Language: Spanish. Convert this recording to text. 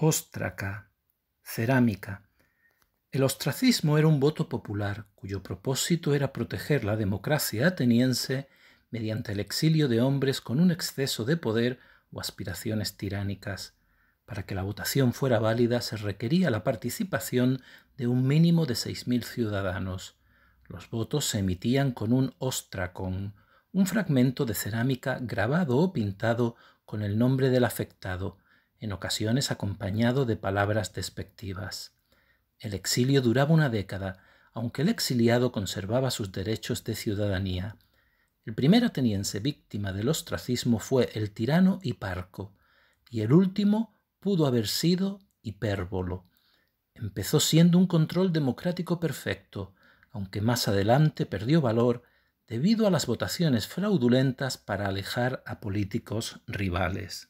Ostraca. cerámica. El ostracismo era un voto popular cuyo propósito era proteger la democracia ateniense mediante el exilio de hombres con un exceso de poder o aspiraciones tiránicas. Para que la votación fuera válida se requería la participación de un mínimo de 6.000 ciudadanos. Los votos se emitían con un ostracón, un fragmento de cerámica grabado o pintado con el nombre del afectado, en ocasiones acompañado de palabras despectivas. El exilio duraba una década, aunque el exiliado conservaba sus derechos de ciudadanía. El primer ateniense víctima del ostracismo fue el tirano Hiparco, y el último pudo haber sido Hipérbolo. Empezó siendo un control democrático perfecto, aunque más adelante perdió valor debido a las votaciones fraudulentas para alejar a políticos rivales.